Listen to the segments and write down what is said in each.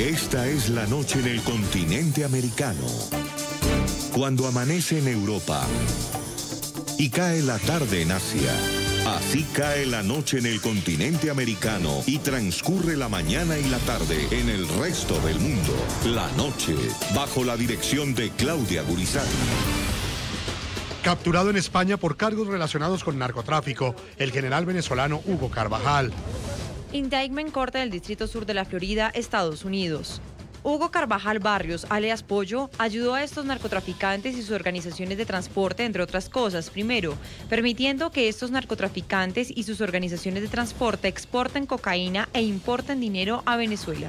Esta es la noche en el continente americano. Cuando amanece en Europa y cae la tarde en Asia. Así cae la noche en el continente americano y transcurre la mañana y la tarde en el resto del mundo. La noche, bajo la dirección de Claudia Gurizán. Capturado en España por cargos relacionados con narcotráfico, el general venezolano Hugo Carvajal Indictment Corte del Distrito Sur de la Florida, Estados Unidos. Hugo Carvajal Barrios, alias Pollo, ayudó a estos narcotraficantes y sus organizaciones de transporte, entre otras cosas. Primero, permitiendo que estos narcotraficantes y sus organizaciones de transporte exporten cocaína e importen dinero a Venezuela.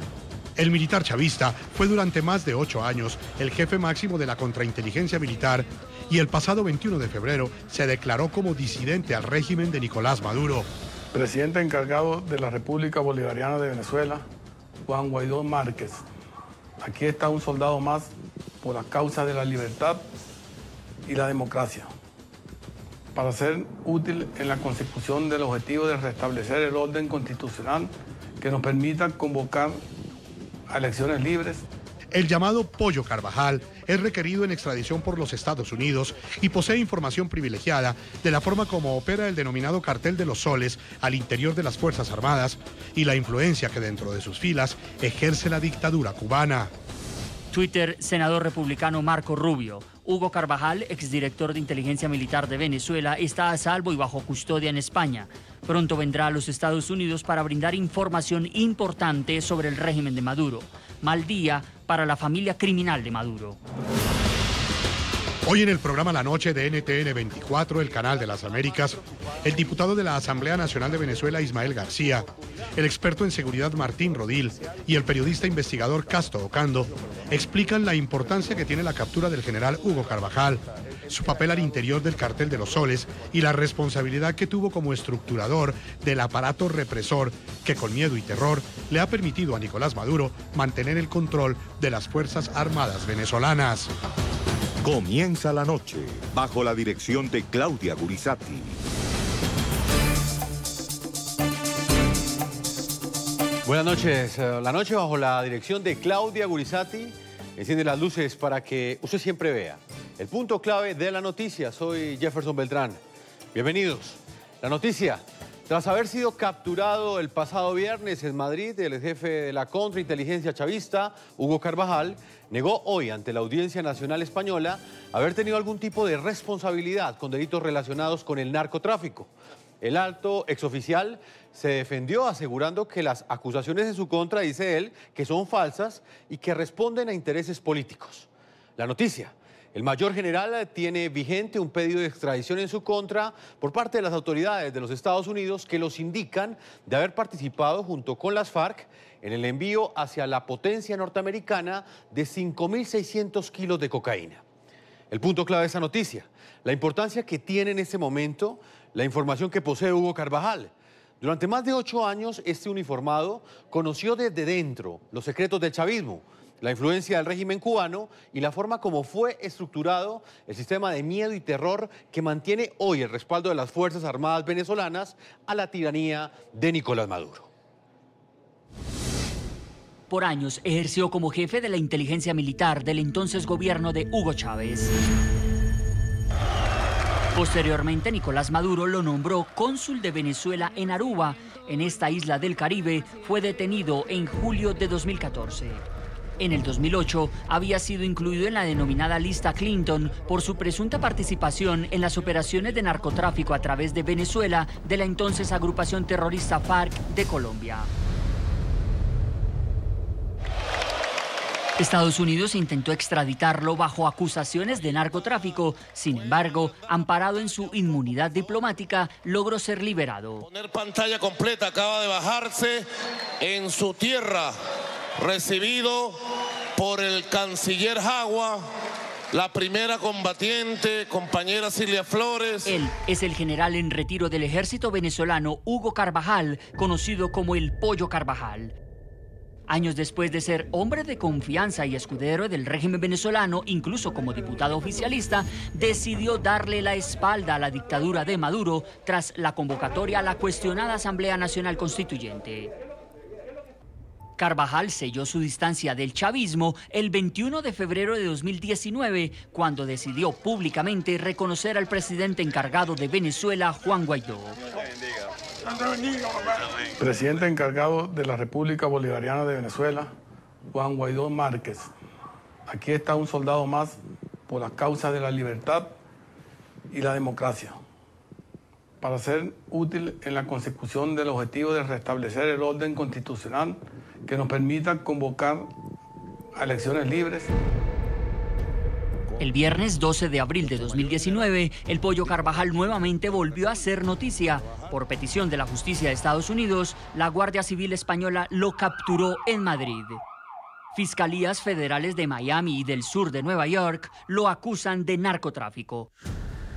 El militar chavista fue durante más de ocho años el jefe máximo de la contrainteligencia militar y el pasado 21 de febrero se declaró como disidente al régimen de Nicolás Maduro presidente encargado de la República Bolivariana de Venezuela, Juan Guaidó Márquez. Aquí está un soldado más por la causa de la libertad y la democracia, para ser útil en la consecución del objetivo de restablecer el orden constitucional que nos permita convocar a elecciones libres el llamado Pollo Carvajal es requerido en extradición por los Estados Unidos y posee información privilegiada de la forma como opera el denominado cartel de los soles al interior de las Fuerzas Armadas y la influencia que dentro de sus filas ejerce la dictadura cubana. Twitter, senador republicano Marco Rubio. Hugo Carvajal, exdirector de inteligencia militar de Venezuela, está a salvo y bajo custodia en España. Pronto vendrá a los Estados Unidos para brindar información importante sobre el régimen de Maduro. Mal día para la familia criminal de Maduro. Hoy en el programa La Noche de NTN 24, el canal de las Américas, el diputado de la Asamblea Nacional de Venezuela Ismael García, el experto en seguridad Martín Rodil y el periodista investigador Castro Ocando explican la importancia que tiene la captura del general Hugo Carvajal, su papel al interior del cartel de los soles y la responsabilidad que tuvo como estructurador del aparato represor que con miedo y terror le ha permitido a Nicolás Maduro mantener el control de las Fuerzas Armadas venezolanas. Comienza la noche, bajo la dirección de Claudia Gurizati. Buenas noches. Eh, la noche bajo la dirección de Claudia Gurizati. Enciende las luces para que usted siempre vea. El punto clave de la noticia. Soy Jefferson Beltrán. Bienvenidos. La noticia. Tras haber sido capturado el pasado viernes en Madrid, el jefe de la contrainteligencia chavista, Hugo Carvajal, negó hoy ante la Audiencia Nacional Española haber tenido algún tipo de responsabilidad con delitos relacionados con el narcotráfico. El alto exoficial se defendió asegurando que las acusaciones en su contra, dice él, que son falsas y que responden a intereses políticos. La noticia. El mayor general tiene vigente un pedido de extradición en su contra por parte de las autoridades de los Estados Unidos que los indican de haber participado junto con las FARC en el envío hacia la potencia norteamericana de 5.600 kilos de cocaína. El punto clave de esa noticia, la importancia que tiene en ese momento la información que posee Hugo Carvajal. Durante más de ocho años, este uniformado conoció desde dentro los secretos del chavismo, la influencia del régimen cubano y la forma como fue estructurado el sistema de miedo y terror que mantiene hoy el respaldo de las Fuerzas Armadas venezolanas a la tiranía de Nicolás Maduro. Por años ejerció como jefe de la inteligencia militar del entonces gobierno de Hugo Chávez. Posteriormente, Nicolás Maduro lo nombró cónsul de Venezuela en Aruba. En esta isla del Caribe fue detenido en julio de 2014. En el 2008 había sido incluido en la denominada lista Clinton por su presunta participación en las operaciones de narcotráfico a través de Venezuela de la entonces agrupación terrorista FARC de Colombia. Estados Unidos intentó extraditarlo bajo acusaciones de narcotráfico. Sin embargo, amparado en su inmunidad diplomática, logró ser liberado. Poner pantalla completa, acaba de bajarse en su tierra, recibido por el canciller Jagua. La primera combatiente, compañera Silvia Flores. Él es el general en retiro del ejército venezolano Hugo Carvajal, conocido como el Pollo Carvajal. Años después de ser hombre de confianza y escudero del régimen venezolano, incluso como diputado oficialista, decidió darle la espalda a la dictadura de Maduro tras la convocatoria a la cuestionada Asamblea Nacional Constituyente. Carvajal selló su distancia del chavismo el 21 de febrero de 2019, cuando decidió públicamente reconocer al presidente encargado de Venezuela, Juan Guaidó. Presidente encargado de la República Bolivariana de Venezuela, Juan Guaidó Márquez. Aquí está un soldado más por las causas de la libertad y la democracia, para ser útil en la consecución del objetivo de restablecer el orden constitucional que nos permita convocar a elecciones libres. El viernes 12 de abril de 2019, el pollo Carvajal nuevamente volvió a ser noticia. Por petición de la justicia de Estados Unidos, la Guardia Civil Española lo capturó en Madrid. Fiscalías federales de Miami y del sur de Nueva York lo acusan de narcotráfico.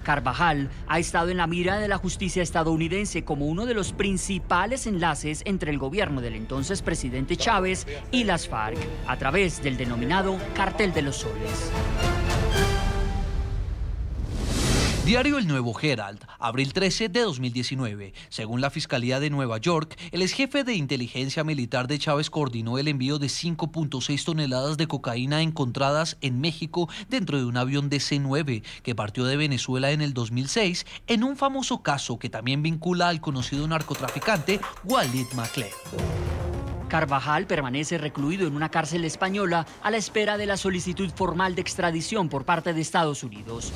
Carvajal ha estado en la mira de la justicia estadounidense como uno de los principales enlaces entre el gobierno del entonces presidente Chávez y las FARC a través del denominado Cartel de los Soles. Diario El Nuevo Herald, abril 13 de 2019. Según la Fiscalía de Nueva York, el ex jefe de inteligencia militar de Chávez coordinó el envío de 5.6 toneladas de cocaína encontradas en México dentro de un avión DC-9 que partió de Venezuela en el 2006 en un famoso caso que también vincula al conocido narcotraficante Walid Macleod. Carvajal permanece recluido en una cárcel española a la espera de la solicitud formal de extradición por parte de Estados Unidos.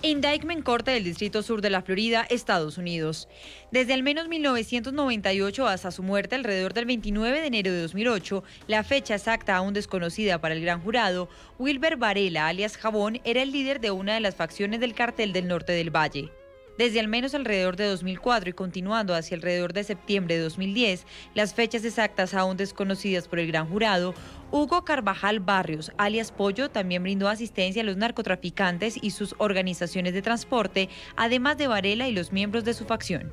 Indictment Corte del Distrito Sur de la Florida, Estados Unidos. Desde al menos 1998 hasta su muerte alrededor del 29 de enero de 2008, la fecha exacta aún desconocida para el gran jurado, Wilber Varela, alias Jabón, era el líder de una de las facciones del cartel del norte del Valle. Desde al menos alrededor de 2004 y continuando hacia alrededor de septiembre de 2010, las fechas exactas aún desconocidas por el gran jurado, Hugo Carvajal Barrios, alias Pollo, también brindó asistencia a los narcotraficantes y sus organizaciones de transporte, además de Varela y los miembros de su facción.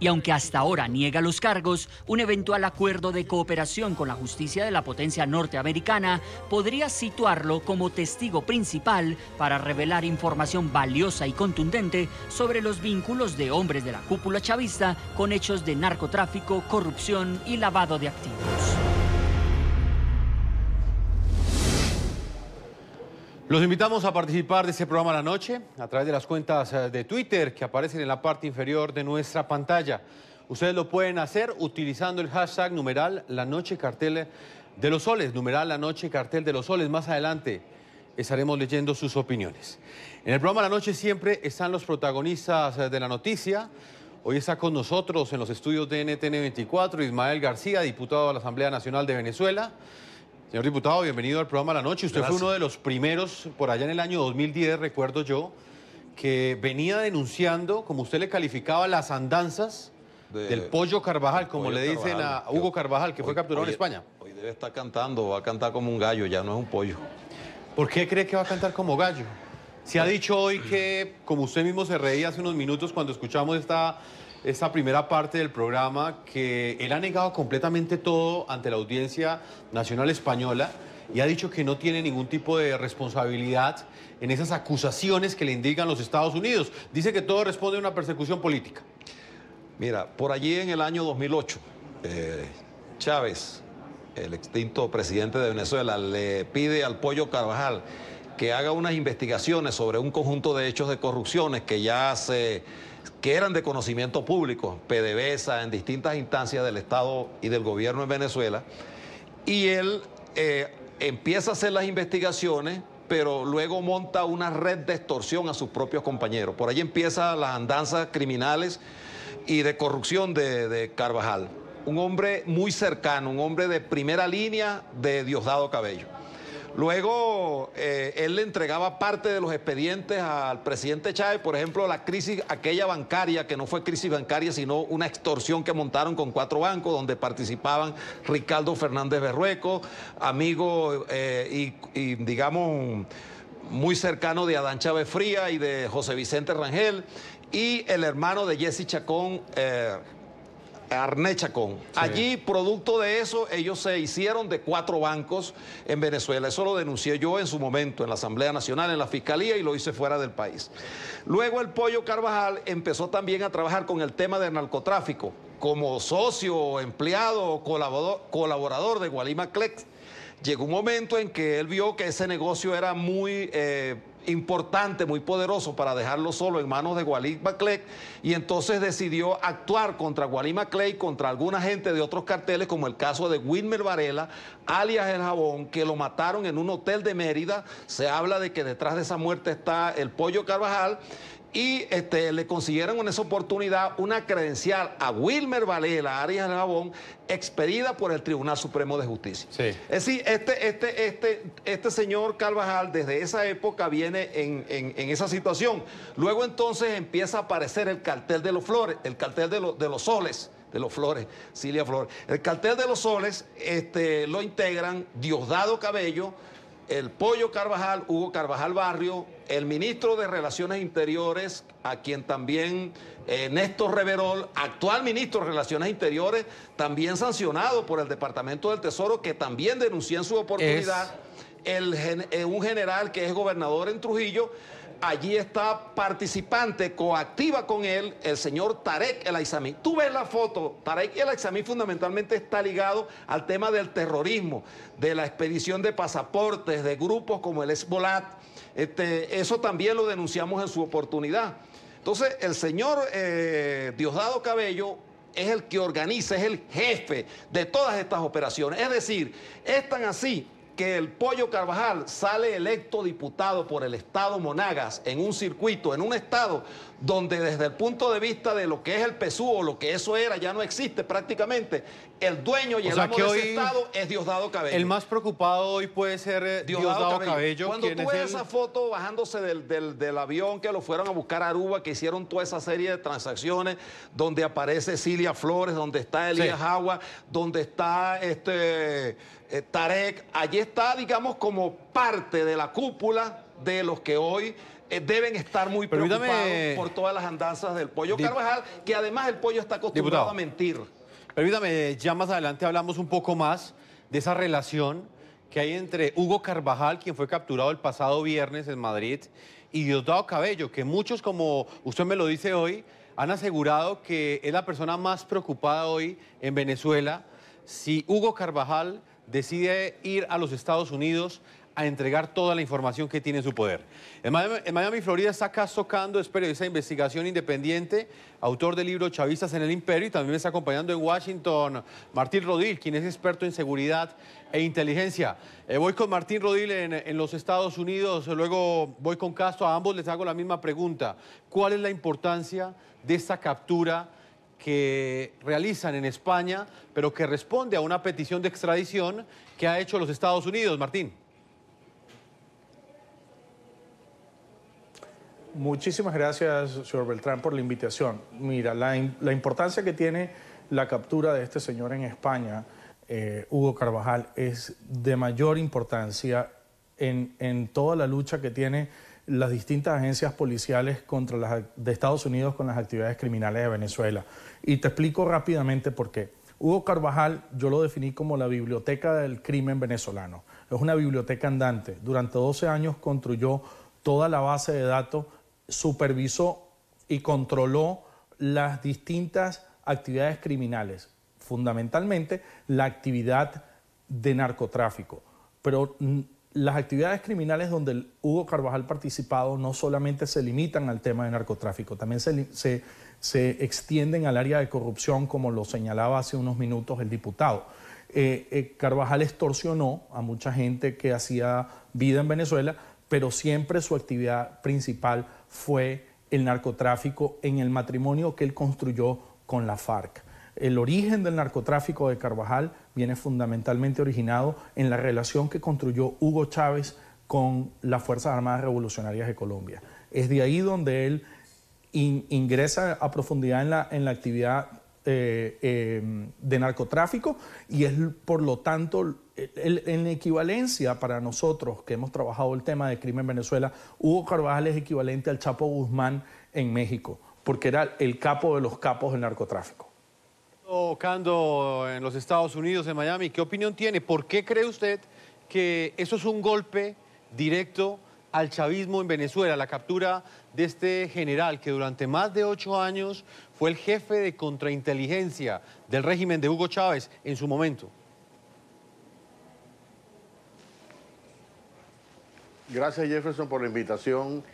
Y aunque hasta ahora niega los cargos, un eventual acuerdo de cooperación con la justicia de la potencia norteamericana podría situarlo como testigo principal para revelar información valiosa y contundente sobre los vínculos de hombres de la cúpula chavista con hechos de narcotráfico, corrupción y lavado de activos. Los invitamos a participar de este programa la noche a través de las cuentas eh, de Twitter que aparecen en la parte inferior de nuestra pantalla. Ustedes lo pueden hacer utilizando el hashtag numeral la noche cartel de los soles, numeral la noche cartel de los soles. Más adelante estaremos leyendo sus opiniones. En el programa La Noche siempre están los protagonistas eh, de la noticia. Hoy está con nosotros en los estudios de NTN 24 Ismael García, diputado de la Asamblea Nacional de Venezuela. Señor diputado, bienvenido al programa La Noche. Usted fue uno de los primeros, por allá en el año 2010, recuerdo yo, que venía denunciando, como usted le calificaba, las andanzas del pollo Carvajal, como le dicen a Hugo Carvajal, que fue capturado en España. Hoy debe estar cantando, va a cantar como un gallo, ya no es un pollo. ¿Por qué cree que va a cantar como gallo? Se ha pues dicho hoy que, como usted mismo se reía hace unos minutos cuando escuchamos esta esta primera parte del programa que él ha negado completamente todo ante la Audiencia Nacional Española y ha dicho que no tiene ningún tipo de responsabilidad en esas acusaciones que le indican los Estados Unidos. Dice que todo responde a una persecución política. Mira, por allí en el año 2008, eh, Chávez, el extinto presidente de Venezuela, le pide al Pollo Carvajal que haga unas investigaciones sobre un conjunto de hechos de corrupciones que ya se que eran de conocimiento público, PDVSA, en distintas instancias del Estado y del gobierno en Venezuela, y él eh, empieza a hacer las investigaciones, pero luego monta una red de extorsión a sus propios compañeros. Por ahí empiezan las andanzas criminales y de corrupción de Carvajal. Un hombre muy cercano, un hombre de primera línea de Diosdado Cabello. Luego, eh, él le entregaba parte de los expedientes al presidente Chávez, por ejemplo, la crisis aquella bancaria, que no fue crisis bancaria, sino una extorsión que montaron con cuatro bancos, donde participaban Ricardo Fernández Berrueco, amigo eh, y, digamos, muy cercano de Adán Chávez Fría y de José Vicente Rangel, y el hermano de Jesse Chacón, eh, Arne Chacón. Allí, producto de eso, ellos se hicieron de cuatro bancos en Venezuela. Eso lo denuncié yo en su momento en la Asamblea Nacional, en la Fiscalía y lo hice fuera del país. Luego el Pollo Carvajal empezó también a trabajar con el tema del narcotráfico como socio, empleado, colaborador, colaborador de Gualima Clex. Llegó un momento en que él vio que ese negocio era muy... Eh, importante, muy poderoso para dejarlo solo en manos de Walid Maclay y entonces decidió actuar contra Walid Maclay, contra alguna gente de otros carteles, como el caso de Wilmer Varela, alias El Jabón, que lo mataron en un hotel de Mérida. Se habla de que detrás de esa muerte está el Pollo Carvajal y este, le consiguieron en esa oportunidad una credencial a Wilmer la Arias Navón, expedida por el Tribunal Supremo de Justicia. Sí. Es decir, este, este, este, este señor Carvajal desde esa época viene en, esa situación. Luego entonces empieza a aparecer el cartel de los flores, el cartel de, de los soles de los Flores, Silvia Flores. El cartel de los Soles este, lo integran Diosdado Cabello, el Pollo Carvajal, Hugo Carvajal Barrio, el ministro de Relaciones Interiores, a quien también eh, Néstor Reverol, actual ministro de Relaciones Interiores, también sancionado por el Departamento del Tesoro, que también denunció en su oportunidad eh, un general que es gobernador en Trujillo Allí está participante, coactiva con él, el señor Tarek El Aizami. Tú ves la foto, Tarek El Aizami fundamentalmente está ligado al tema del terrorismo, de la expedición de pasaportes, de grupos como el Esbolat. Este, eso también lo denunciamos en su oportunidad. Entonces, el señor eh, Diosdado Cabello es el que organiza, es el jefe de todas estas operaciones. Es decir, están así que el Pollo Carvajal sale electo diputado por el Estado Monagas en un circuito, en un Estado donde desde el punto de vista de lo que es el PSU o lo que eso era ya no existe prácticamente, el dueño y el amo de ese Estado es Diosdado Cabello. El más preocupado hoy puede ser eh, Diosdado, Cabello. Cuando tú ves esa foto bajándose del, avión que lo fueron a buscar a Aruba, que hicieron toda esa serie de transacciones donde aparece Cilia Flores, donde está Elías Agua, donde está este... Eh, Tarek, allí está, digamos, como parte de la cúpula de los que hoy eh, deben estar muy preocupados por todas las andanzas del Pollo Carvajal, que además el Pollo está acostumbrado a mentir. Permítame, ya más adelante hablamos un poco más de esa relación que hay entre Hugo Carvajal, quien fue capturado el pasado viernes en Madrid, y Diosdado Cabello, que muchos, como usted me lo dice hoy, han asegurado que es la persona más preocupada hoy en Venezuela si Hugo Carvajal decide ir a los Estados Unidos a entregar toda la información que tiene en su poder. En Miami, Florida, está Castro cando periodista de investigación independiente, autor del libro Chavistas en el Imperio, y también me está acompañando en Washington Martín Rodil, quien es experto en seguridad e inteligencia. Eh, voy con Martín Rodil en, en, los Estados Unidos, luego voy con Castro, a ambos les hago la misma pregunta. ¿Cuál es la importancia de esta captura que realizan en España, pero que responde a una petición de extradición que ha hecho los Estados Unidos, Martín. Muchísimas gracias, señor Beltrán, por la invitación. Mira, la, importancia que tiene la captura de este señor en España, eh, Hugo Carvajal, es de mayor importancia en, toda la lucha que tienen las distintas agencias policiales contra de Estados Unidos con las actividades criminales de Venezuela. Y te explico rápidamente por qué. Hugo Carvajal, yo lo definí como la biblioteca del crimen venezolano. Es una biblioteca andante. Durante 12 años construyó toda la base de datos, supervisó y controló las distintas actividades criminales, fundamentalmente la actividad de narcotráfico. Pero mm, las actividades criminales donde Hugo Carvajal participado no solamente se limitan al tema de narcotráfico, también se, se, se extienden al área de corrupción, como lo señalaba hace unos minutos el diputado. Eh, eh, Carvajal extorsionó a mucha gente que hacía vida en Venezuela, pero siempre su actividad principal fue el narcotráfico en el matrimonio que él construyó con la FARC. El origen del narcotráfico de Carvajal viene fundamentalmente originado en la relación que construyó Hugo Chávez con las Fuerzas Armadas Revolucionarias de Colombia. Es de ahí donde él ingresa a profundidad en la, en la actividad eh, eh, de narcotráfico y es por lo tanto en equivalencia para nosotros que hemos trabajado el tema de crimen en Venezuela, Hugo Carvajal es equivalente al Chapo Guzmán en México, porque era el capo de los capos del narcotráfico. en los Estados Unidos, en Miami, ¿qué opinión tiene? ¿Por qué cree usted que eso es un golpe directo al chavismo en Venezuela, la captura de este general que durante más de ocho años fue el jefe de contrainteligencia del régimen de Hugo Chávez en su momento. Gracias Jefferson por la invitación.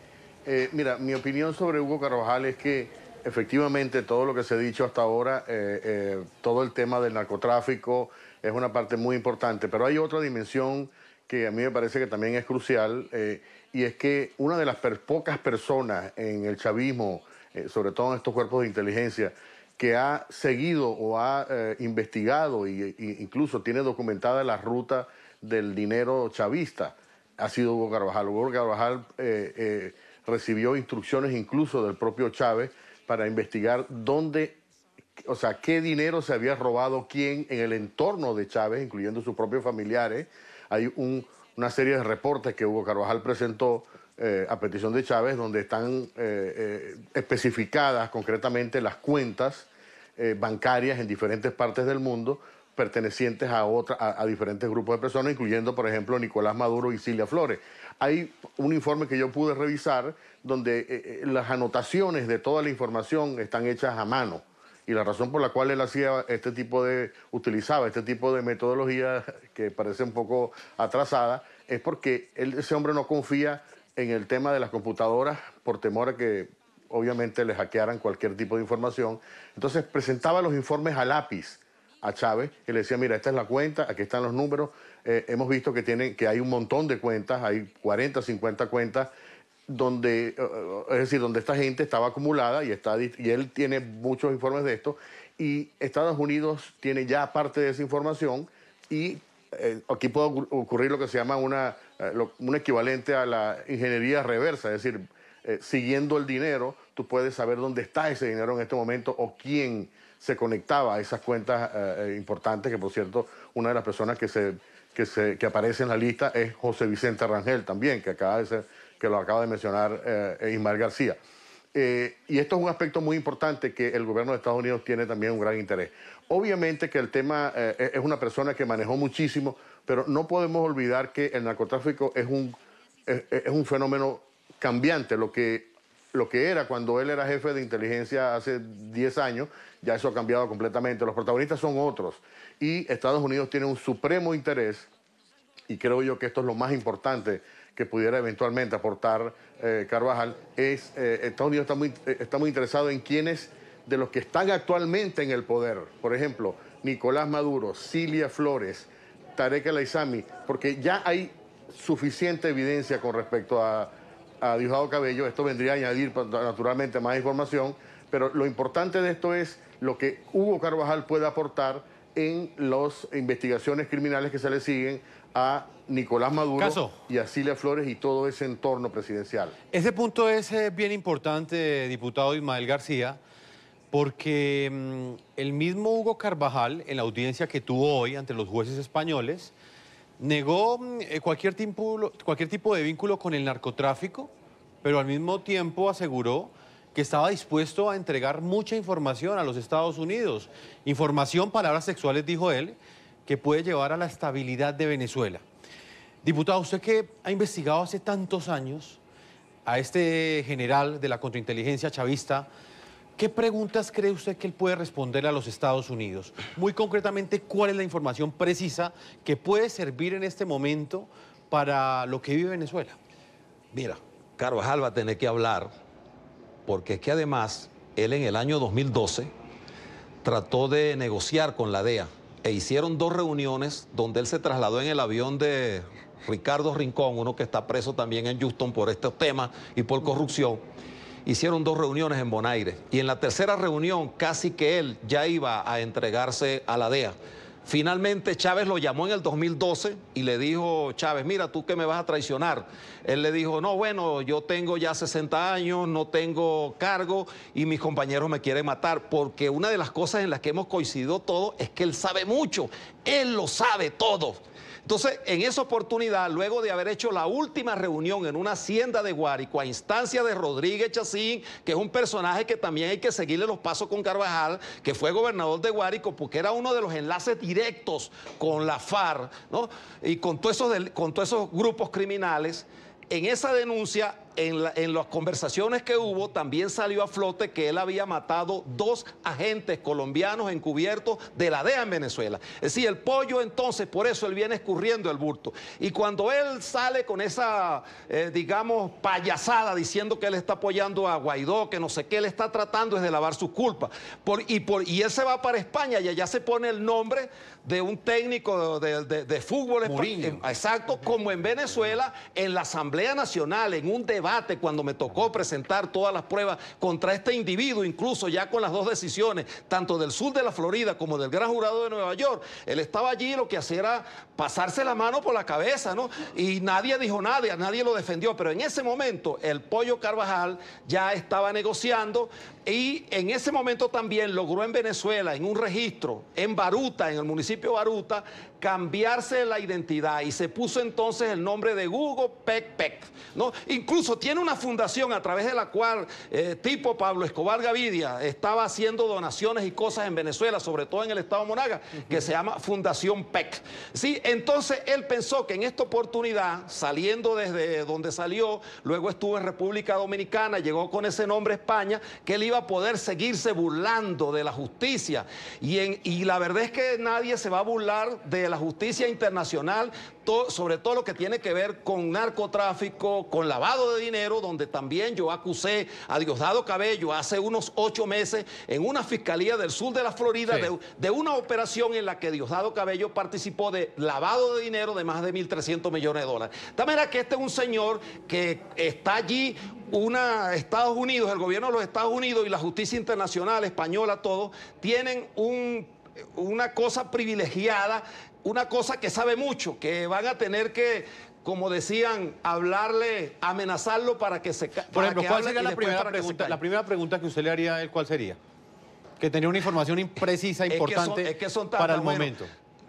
Eh, mira, mi opinión sobre Hugo Carvajal es que efectivamente todo lo que se ha dicho hasta ahora, eh, eh, todo el tema del narcotráfico es una parte muy importante, pero hay otra dimensión que a mí me parece que también es crucial y es que una de las pocas personas en el chavismo, eh, sobre todo en estos cuerpos de inteligencia, que ha seguido o ha eh, investigado e incluso tiene documentada la ruta del dinero chavista, ha sido Hugo Carvajal. Hugo Carvajal eh, recibió instrucciones incluso del propio Chávez para investigar dónde, o sea, qué dinero se había robado quién en el entorno de Chávez, incluyendo sus propios familiares. Hay un, una serie de reportes que Hugo Carvajal presentó eh, a petición de Chávez, donde están eh, eh, especificadas concretamente las cuentas bancarias en diferentes partes del mundo pertenecientes a, otra, a, diferentes grupos de personas, incluyendo, por ejemplo, Nicolás Maduro y Silvia Flores. Hay un informe que yo pude revisar donde las anotaciones de toda la información están hechas a mano y la razón por la cual él hacía este tipo de, utilizaba este tipo de metodología que parece un poco atrasada, es porque ese hombre no confía en el tema de las computadoras por temor a que obviamente le hackearan cualquier tipo de información. Entonces presentaba los informes a lápiz a Chávez y le decía, mira, esta es la cuenta, aquí están los números, eh, hemos visto que, tienen, que hay un montón de cuentas, hay 40, 50 cuentas donde, eh, eh, es decir, donde esta gente estaba acumulada y, está, y él tiene muchos informes de esto, y Estados Unidos tiene ya parte de esa información y eh, aquí puede ocurrir lo que se llama una, un equivalente a la ingeniería reversa, es decir, siguiendo el dinero, tú puedes saber dónde está ese dinero en este momento o quién se conectaba a esas cuentas importantes, que por cierto, una de las personas que, se, aparece en la lista es José Vicente Rangel también, que acaba de ser que lo acaba de mencionar eh, eh, Ismael García. Eh, y esto es un aspecto muy importante que el gobierno de Estados Unidos tiene también un gran interés. Obviamente que el tema e-, es una persona que manejó muchísimo, pero no podemos olvidar que el narcotráfico es un, un fenómeno cambiante. Lo que, lo que era cuando él era jefe de inteligencia hace 10 años, ya eso ha cambiado completamente. Los protagonistas son otros. Y Estados Unidos tiene un supremo interés, y creo yo que esto es lo más importante que pudiera eventualmente aportar eh, Carvajal, es eh, Estados Unidos está muy, eh, está muy interesado en quienes de los que están actualmente en el poder, por ejemplo, Nicolás Maduro, Silvia Flores, Tarek El porque ya hay suficiente evidencia con respecto a, a Diosdado Cabello, esto vendría a añadir pues, naturalmente más información, pero lo importante de esto es lo que Hugo Carvajal puede aportar en las investigaciones criminales que se le siguen a Nicolás Maduro y a Cilia Flores y todo ese entorno presidencial. Ese punto es eh, bien importante, diputado Ismael García, porque mm, el mismo Hugo Carvajal, en la audiencia que tuvo hoy ante los jueces españoles, negó mm, eh, cualquier, tipo, cualquier tipo de vínculo con el narcotráfico, pero al mismo tiempo aseguró que estaba dispuesto a entregar mucha información a los Estados Unidos. Información, palabras sexuales, dijo él, que puede llevar a la estabilidad de Venezuela. Diputado, usted que ha investigado hace tantos años a este general de la contrainteligencia chavista, ¿qué preguntas cree usted que él puede responder a los Estados Unidos? Muy concretamente, ¿cuál es la información precisa que puede servir en este momento para lo que vive Venezuela? Mira, Carvajal va a tener que hablar, porque es que además él en el año 2012 trató de negociar con la DEA e hicieron dos reuniones donde él se trasladó en el avión de Ricardo Rincón, uno que está preso también en Houston por estos temas y por corrupción. Hicieron dos reuniones en Bonaire y en la tercera reunión casi que él ya iba a entregarse a la DEA. Finalmente Chávez lo llamó en el 2012 y le dijo, Chávez, mira, tú que me vas a traicionar. Él le dijo, no, bueno, yo tengo ya 60 años, no tengo cargo y mis compañeros me quieren matar, porque una de las cosas en las que hemos coincidido todos es que él sabe mucho, él lo sabe todo. Entonces, en esa oportunidad, luego de haber hecho la última reunión en una hacienda de Guárico a instancia de Rodríguez Chacín, que es un personaje que también hay que seguirle los pasos con Carvajal, que fue gobernador de Guárico porque era uno de los enlaces directos con la FARC y con todos esos grupos criminales, en esa denuncia en, las conversaciones que hubo también salió a flote que él había matado dos agentes colombianos encubiertos de la DEA en Venezuela. Es decir, el pollo entonces, por eso él viene escurriendo el bulto. Y cuando él sale con esa, eh, digamos, payasada diciendo que él está apoyando a Guaidó, que no sé qué, él está tratando es de lavar su culpa. y, él se va para España y allá se pone el nombre de un técnico de, fútbol Exacto, como en Venezuela, en la Asamblea Nacional, en un debate cuando me tocó presentar todas las pruebas contra este individuo, incluso ya con las dos decisiones, tanto del sur de la Florida como del gran jurado de Nueva York. Él estaba allí y lo que hacía era pasarse la mano por la cabeza, ¿no? Y nadie dijo nada, nadie lo defendió, pero en ese momento el pollo Carvajal ya estaba negociando y en ese momento también logró en Venezuela, en un registro, en Baruta, en el municipio de Baruta, cambiarse la identidad y se puso entonces el nombre de Hugo Peck Peck. ¿no? Incluso tiene una fundación a través de la cual eh, tipo Pablo Escobar Gavidia estaba haciendo donaciones y cosas en Venezuela, sobre todo en el Estado Monaga, que se llama Fundación Peck. ¿sí? Entonces él pensó que en esta oportunidad, saliendo desde donde salió, luego estuvo en República Dominicana, llegó con ese nombre España, que él iba a poder seguirse burlando de la justicia. Y, en, y la verdad es que nadie se va a burlar de la la justicia internacional, sobre todo lo que tiene que ver con narcotráfico, con lavado de dinero, donde también yo acusé a Diosdado Cabello hace unos ocho meses en una fiscalía del sur de la Florida de, una operación en la que Diosdado Cabello participó de lavado de dinero de más de 1.300 millones de dólares. También manera que este es un señor que está allí una, Estados Unidos, el gobierno de los Estados Unidos y la justicia internacional española, todo, tienen un una cosa privilegiada, una cosa que sabe mucho, que van a tener que, como decían, hablarle, amenazarlo para que se Por ejemplo, ¿cuál sería la primera, pregunta, la primera pregunta que usted le haría a él? ¿Cuál sería? Que tenía una información imprecisa, importante para el momento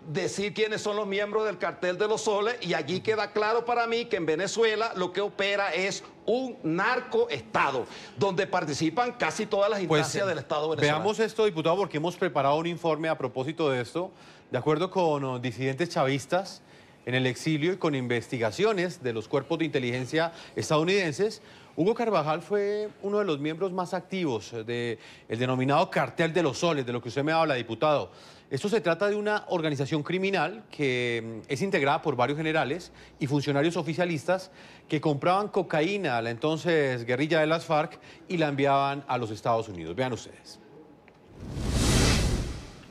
decir quiénes son los miembros del cartel de los soles y allí queda claro para mí que en Venezuela lo que opera es un narcoestado, donde participan casi todas las pues, instancias del Estado venezolano. Veamos esto, diputado, porque hemos preparado un informe a propósito de esto, de acuerdo con oh, disidentes chavistas en el exilio y con investigaciones de los cuerpos de inteligencia estadounidenses, Hugo Carvajal fue uno de los miembros más activos del denominado cartel de los soles, de lo que usted me habla, diputado. Esto se trata de una organización criminal que mm, es integrada por varios generales y funcionarios oficialistas que compraban cocaína a la entonces guerrilla de las FARC y la enviaban a los Estados Unidos. Vean ustedes.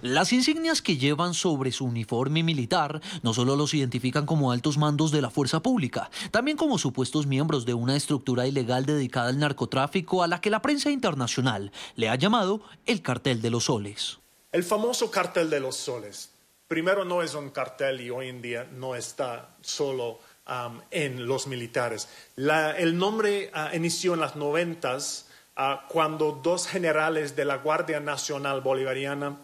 Las insignias que llevan sobre su uniforme militar no solo los identifican como altos mandos de la fuerza pública, también como supuestos miembros de una estructura ilegal dedicada al narcotráfico a la que la prensa internacional le ha llamado el cartel de los soles. El famoso cartel de los soles. Primero no es un cartel y hoy en día no está solo um, en los militares. el nombre ah, inició en las noventas ah, cuando dos generales de la Guardia Nacional Bolivariana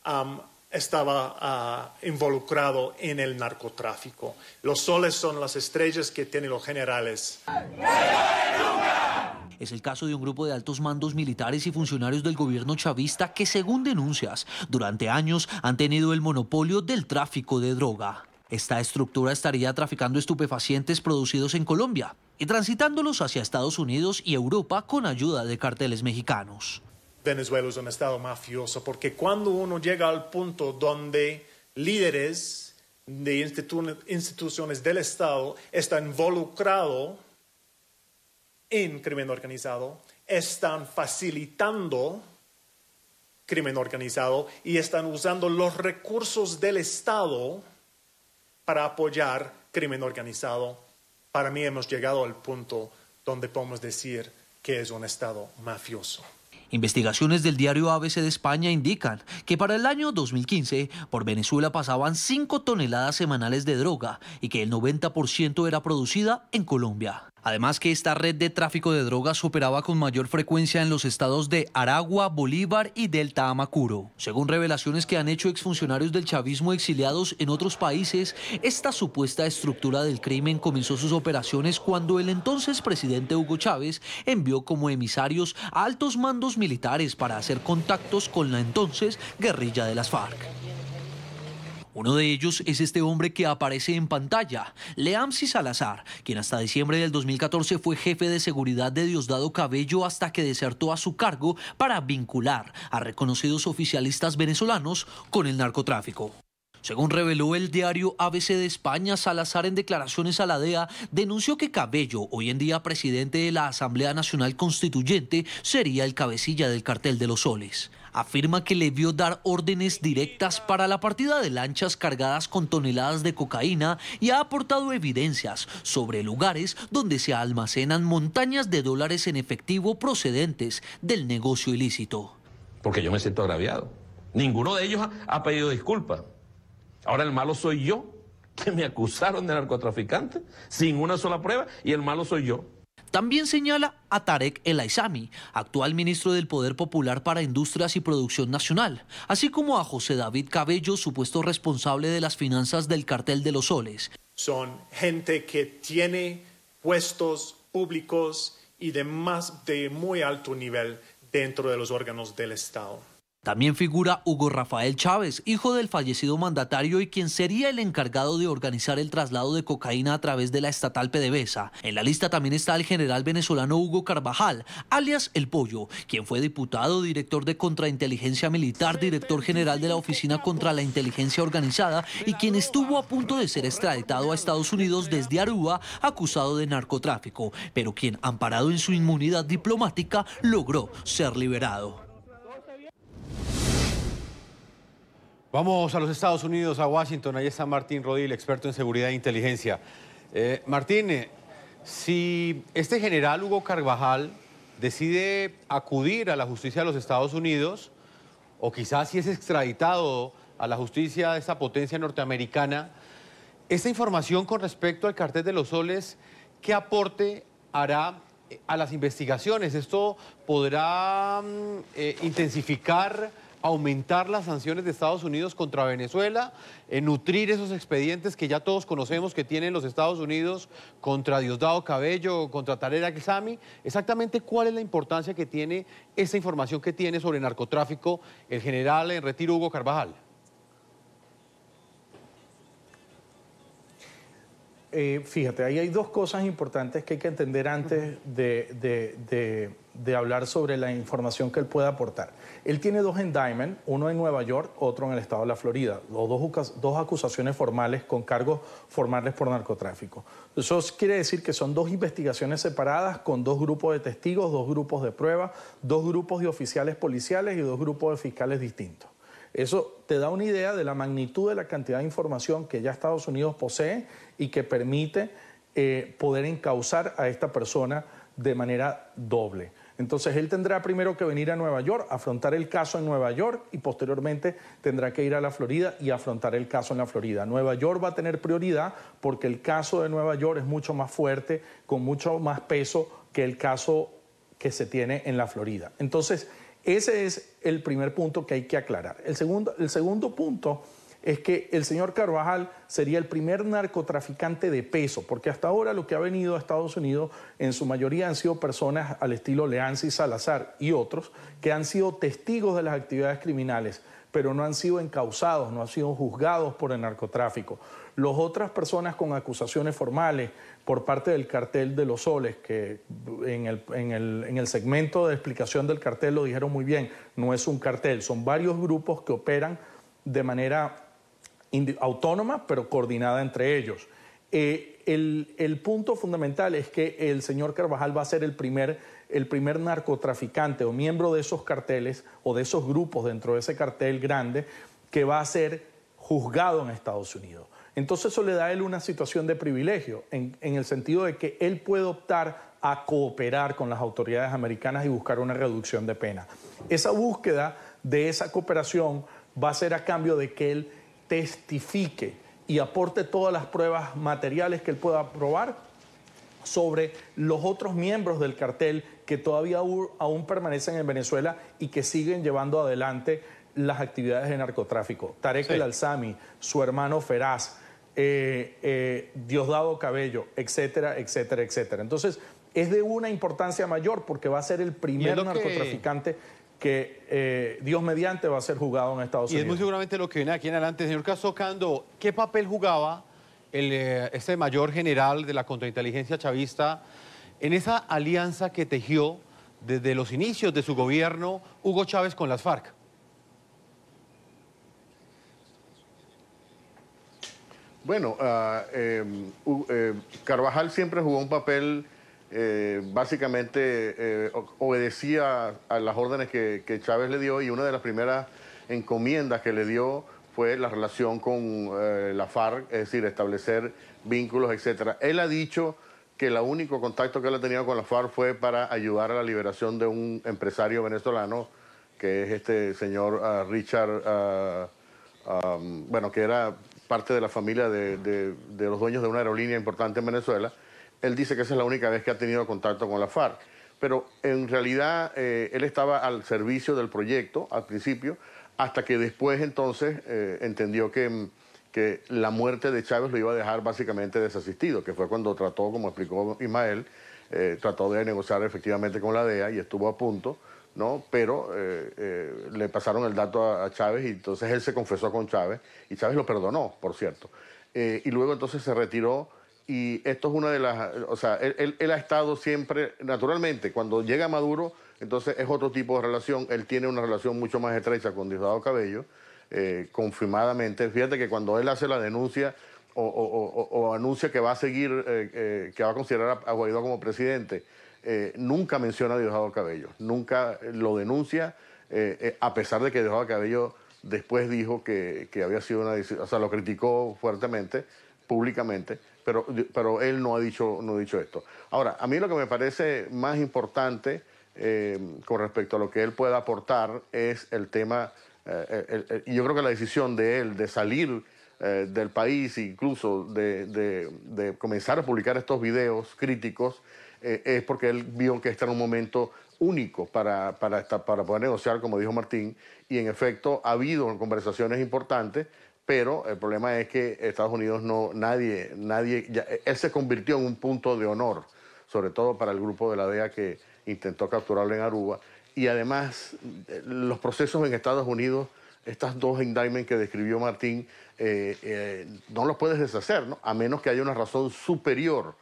estaban um, estaba ah, involucrado en el narcotráfico. Los soles son las estrellas que tienen los generales. ¡Nunca, es el caso de un grupo de altos mandos militares y funcionarios del gobierno chavista que, según denuncias, durante años han tenido el monopolio del tráfico de droga. Esta estructura estaría traficando estupefacientes producidos en Colombia y transitándolos hacia Estados Unidos y Europa con ayuda de carteles mexicanos. Venezuela es un estado mafioso porque cuando uno llega al punto donde líderes de instituciones del Estado están involucrados en crimen organizado, están facilitando crimen organizado y están usando los recursos del Estado para apoyar crimen organizado. Para mí hemos llegado al punto donde podemos decir que es un Estado mafioso. Investigaciones del diario ABC de España indican que para el año 2015 por Venezuela pasaban 5 toneladas semanales de droga y que el 90% era producida en Colombia. Además que esta red de tráfico de drogas operaba con mayor frecuencia en los estados de Aragua, Bolívar y Delta Amacuro. Según revelaciones que han hecho exfuncionarios del chavismo exiliados en otros países, esta supuesta estructura del crimen comenzó sus operaciones cuando el entonces presidente Hugo Chávez envió como emisarios a altos mandos militares para hacer contactos con la entonces guerrilla de las FARC. Uno de ellos es este hombre que aparece en pantalla, Leamsi Salazar, quien hasta diciembre del 2014 fue jefe de seguridad de Diosdado Cabello hasta que desertó a su cargo para vincular a reconocidos oficialistas venezolanos con el narcotráfico. Según reveló el diario ABC de España, Salazar en declaraciones a la DEA denunció que Cabello, hoy en día presidente de la Asamblea Nacional Constituyente, sería el cabecilla del cartel de los soles afirma que le vio dar órdenes directas para la partida de lanchas cargadas con toneladas de cocaína y ha aportado evidencias sobre lugares donde se almacenan montañas de dólares en efectivo procedentes del negocio ilícito. Porque yo me siento agraviado. Ninguno de ellos ha pedido disculpas. Ahora el malo soy yo, que me acusaron de narcotraficante sin una sola prueba, y el malo soy yo. También señala a Tarek El Aizami, actual ministro del Poder Popular para Industrias y Producción Nacional, así como a José David Cabello, supuesto responsable de las finanzas del cartel de los soles. Son gente que tiene puestos públicos y de, más, de muy alto nivel dentro de los órganos del Estado. También figura Hugo Rafael Chávez, hijo del fallecido mandatario y quien sería el encargado de organizar el traslado de cocaína a través de la estatal PDVSA. En la lista también está el general venezolano Hugo Carvajal, alias El Pollo, quien fue diputado, director de contrainteligencia militar, director general de la Oficina contra la Inteligencia Organizada y quien estuvo a punto de ser extraditado a Estados Unidos desde Aruba acusado de narcotráfico, pero quien, amparado en su inmunidad diplomática, logró ser liberado. Vamos a los Estados Unidos, a Washington. Ahí está Martín Rodil, experto en seguridad e inteligencia. Eh, Martín, eh, si este general Hugo Carvajal decide acudir a la justicia de los Estados Unidos, o quizás si es extraditado a la justicia de esta potencia norteamericana, esta información con respecto al cartel de los soles, ¿qué aporte hará eh, a las investigaciones? ¿Esto podrá mm, intensificar aumentar las sanciones de Estados Unidos contra Venezuela, eh, nutrir esos expedientes que ya todos conocemos que tienen los Estados Unidos contra Diosdado Cabello, contra Tarek al Exactamente cuál es la importancia que tiene esa información que tiene sobre narcotráfico el general en retiro Hugo Carvajal. Eh, fíjate, ahí hay dos cosas importantes que hay que entender antes de de hablar sobre la información que él puede aportar. Él tiene dos Diamond, uno en Nueva York, otro en el estado de la Florida, dos, acusaciones formales con cargos formales por narcotráfico. Eso quiere decir que son dos investigaciones separadas con dos grupos de testigos, dos grupos de pruebas, dos grupos de oficiales policiales y dos grupos de fiscales distintos. Eso te da una idea de la magnitud de la cantidad de información que ya Estados Unidos posee y que permite eh, poder encauzar a esta persona de manera doble. Entonces él tendrá primero que venir a Nueva York, afrontar el caso en Nueva York y posteriormente tendrá que ir a la Florida y afrontar el caso en la Florida. Nueva York va a tener prioridad porque el caso de Nueva York es mucho más fuerte, con mucho más peso que el caso que se tiene en la Florida. Entonces, ese es el primer punto que hay que aclarar. El segundo, el segundo punto es que el señor Carvajal sería el primer narcotraficante de peso, porque hasta ahora lo que ha venido a Estados Unidos en su mayoría han sido personas al estilo Leancy Salazar y otros que han sido testigos de las actividades criminales, pero no han sido encausados, no han sido juzgados por el narcotráfico. Las otras personas con acusaciones formales por parte del cartel de los soles, que en el segmento de explicación del cartel lo dijeron muy bien, no es un cartel, son varios grupos que operan de manera autónoma, pero coordinada entre ellos. Eh, el, punto fundamental es que el señor Carvajal va a ser el primer, narcotraficante o miembro de esos carteles o de esos grupos dentro de ese cartel grande que va a ser juzgado en Estados Unidos. Entonces eso le da a él una situación de privilegio, en, en el sentido de que él puede optar a cooperar con las autoridades americanas y buscar una reducción de pena. Esa búsqueda de esa cooperación va a ser a cambio de que él testifique y aporte todas las pruebas materiales que él pueda probar sobre los otros miembros del cartel que todavía aún permanecen en Venezuela y que siguen llevando adelante las actividades de narcotráfico. Tarek el Alzami, su hermano Feraz, eh, eh, Diosdado Cabello, etcétera, etcétera, etcétera. Entonces, es de una importancia mayor porque va a ser el primer narcotraficante que eh, Dios mediante va a ser jugado en Estados Unidos. Y es muy seguramente lo que viene aquí en adelante. Señor Casocando, ¿qué papel jugaba el, eh, este mayor general de la contrainteligencia chavista en esa alianza que tejió desde los inicios de su gobierno Hugo Chávez con las FARC? Bueno, ah, em, eh, Carvajal siempre jugó un papel eh, básicamente eh, obedecía a las órdenes que, Chávez le dio y una de las primeras encomiendas que le dio fue la relación con eh, la FARC, es decir, establecer vínculos, etc. Él ha dicho que el único contacto que él ha tenido con la FARC fue para ayudar a la liberación de un empresario venezolano, que es este señor ah, Richard, ah, bueno, que era parte de la familia de los dueños de una aerolínea importante en Venezuela él dice que esa es la única vez que ha tenido contacto con la FARC. Pero en realidad eh, él estaba al servicio del proyecto al principio, hasta que después entonces eh, entendió que, mm, que la muerte de Chávez lo iba a dejar básicamente desasistido, que fue cuando trató, como explicó Ismael, eh, trató de negociar efectivamente con la DEA y estuvo a punto, ¿no? Pero le pasaron el dato a, Chávez y entonces él se confesó con Chávez y Chávez lo perdonó, por cierto. y luego entonces se retiró y esto es una de las, o sea, él, ha estado siempre, naturalmente, cuando llega Maduro, entonces es otro tipo de relación, él tiene una relación mucho más estrecha con Diosdado Cabello, eh, confirmadamente, fíjate que cuando él hace la denuncia o, anuncia que va a seguir, eh, eh, que va a considerar a, Guaidó como presidente, nunca menciona a Diosdado Cabello, nunca lo denuncia, a pesar de que Diosdado Cabello después dijo que, que había sido una decisión, o sea, lo criticó fuertemente, públicamente, pero, pero él no ha, dicho, no ha dicho esto. Ahora, a mí lo que me parece más importante eh, con respecto a lo que él pueda aportar es el tema, eh, eh, yo creo que la decisión de él de salir del país, incluso de, comenzar a publicar estos videos críticos, es porque él vio que está en un momento único para, para, para poder negociar, como dijo Martín, y en efecto ha habido conversaciones importantes pero el problema es que Estados Unidos no, nadie, nadie, él se convirtió en un punto de honor, sobre todo para el grupo de la DEA que intentó capturarlo en Aruba. Y además, eh, los procesos en Estados Unidos, estas dos indictments que describió Martín, eh, eh, no los puedes deshacer, ¿no? a menos que haya una razón superior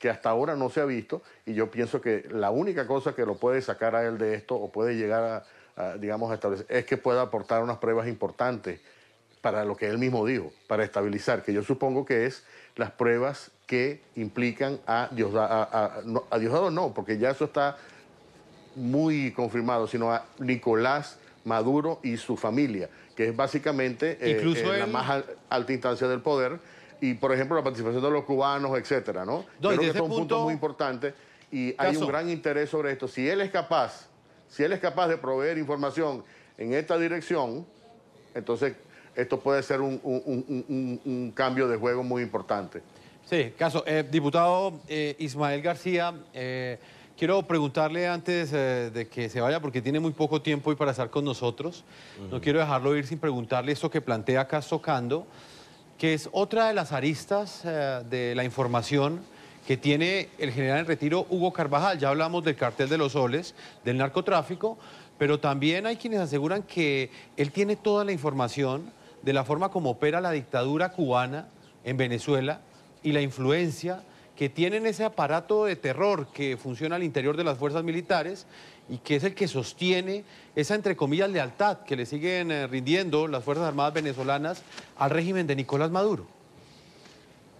que hasta ahora no se ha visto. Y yo pienso que la única cosa que lo puede sacar a él de esto o puede llegar a, digamos, a establecer, es que pueda aportar unas pruebas importantes para lo que él mismo dijo, para estabilizar, que yo supongo que es las pruebas que implican a Diosdado, a, no, porque ya eso está muy confirmado, sino a Nicolás Maduro y su familia, que es básicamente eh, eh, la más alta instancia del poder, y por ejemplo la participación de los cubanos, etcétera, ¿no? Creo que es un punto, muy importante y hay un gran interés sobre esto. Si él es capaz, si él es capaz de proveer información en esta dirección, entonces esto puede ser un, cambio de juego muy importante. Sí, caso. Eh, diputado eh, Ismael García, eh, quiero preguntarle antes de que se vaya, porque tiene muy poco tiempo y para estar con nosotros. No quiero dejarlo ir sin preguntarle esto que plantea acá Socando, que es otra de las aristas de la información que tiene el general en retiro Hugo Carvajal. Ya hablamos del cartel de los soles, del narcotráfico, pero también hay quienes aseguran que él tiene toda la información de la forma como opera la dictadura cubana en Venezuela y la influencia que tienen ese aparato de terror que funciona al interior de las fuerzas militares y que es el que sostiene esa, entre comillas, lealtad que le siguen eh, rindiendo las Fuerzas Armadas venezolanas al régimen de Nicolás Maduro.